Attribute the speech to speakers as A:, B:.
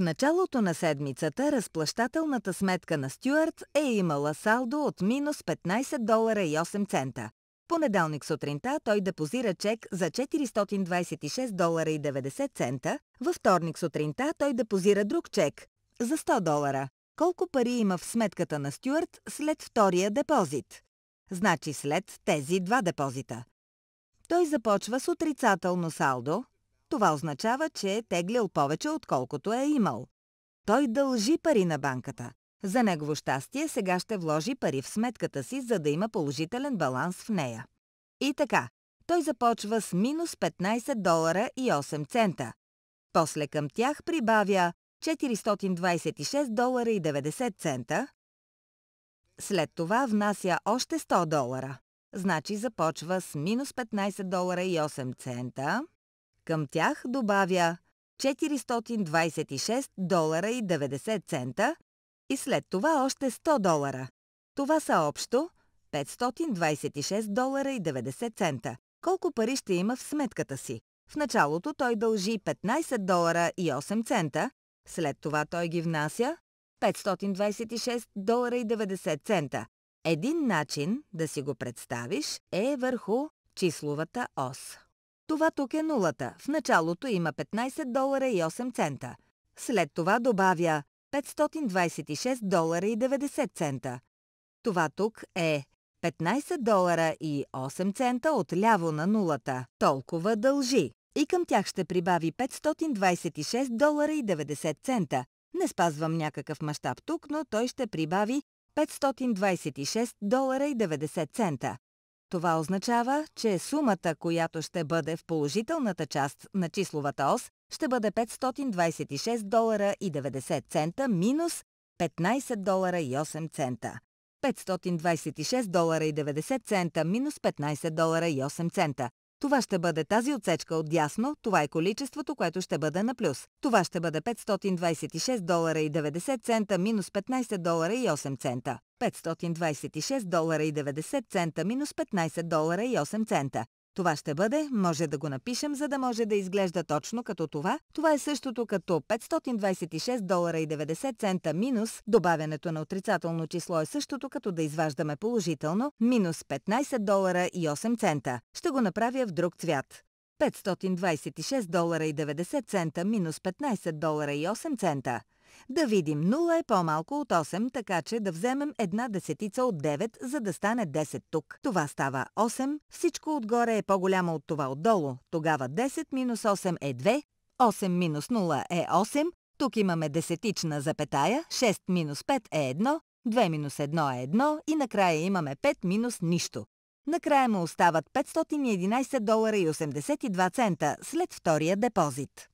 A: В началото на седмицата разплащателната сметка на Стюарт е имала салдо от минус 15 долара и 8 цента. Понеделник сутринта той депозира чек за 426 долара и 90 цента, във вторник сутринта той депозира друг чек за 100 долара. Колко пари има в сметката на Стюарт след втория депозит? Значи след тези два депозита. Той започва с отрицателно салдо, това означава, че е теглял повече, отколкото е имал. Той дължи пари на банката. За негово щастие сега ще вложи пари в сметката си, за да има положителен баланс в нея. И така, той започва с минус 15 долара и 8 цента. После към тях прибавя 426 долара и 90 цента. След това внася още 100 долара. Значи започва с минус 15 долара и 8 цента. Към тях добавя 426 долара и 90 цента и след това още 100 долара. Това са общо 526 долара и 90 цента. Колко пари ще има в сметката си? В началото той дължи 15 долара и 8 цента, след това той ги внася 526 долара и 90 цента. Един начин да си го представиш е върху числовата ос. Това тук е нулата. В началото има 15 долара и 8 цента. След това добавя 526 долара и 90 цента. Това тук е 15 долара и 8 цента от ляво на нулата. Толкова дължи. И към тях ще прибави 526 долара и 90 цента. Не спазвам някакъв мащаб тук, но той ще прибави 526 долара и 90 цента. Това означава, че сумата, която ще бъде в положителната част на числовата ос, ще бъде 526 долара и 90 цента минус 15 долара и 8 цента. 526 долара и 90 цента минус 15 долара и 8 цента. Това ще бъде тази отсечка от дясно, това е количеството, което ще бъде на плюс. Това ще бъде 526 долара и 90 цента минус 15 долара и 8 цента. 526 долара и 90 цента минус 15 долара и 8 цента. Това ще бъде, може да го напишем, за да може да изглежда точно като това. Това е същото като 526 долара и 90 цента минус, добавянето на отрицателно число е същото като да изваждаме положително, минус 15 долара и 8 цента. Ще го направя в друг цвят. 526 долара и 90 цента минус 15 долара и 8 цента. Да видим, 0 е по-малко от 8, така че да вземем една десетица от 9, за да стане 10 тук. Това става 8, всичко отгоре е по-голямо от това отдолу. Тогава 10 минус 8 е 2, 8 минус 0 е 8, тук имаме десетична запетая, 6 минус 5 е 1, 2 минус 1 е 1 и накрая имаме 5 минус нищо. Накрая му остават 511 долара и 82 цента след втория депозит.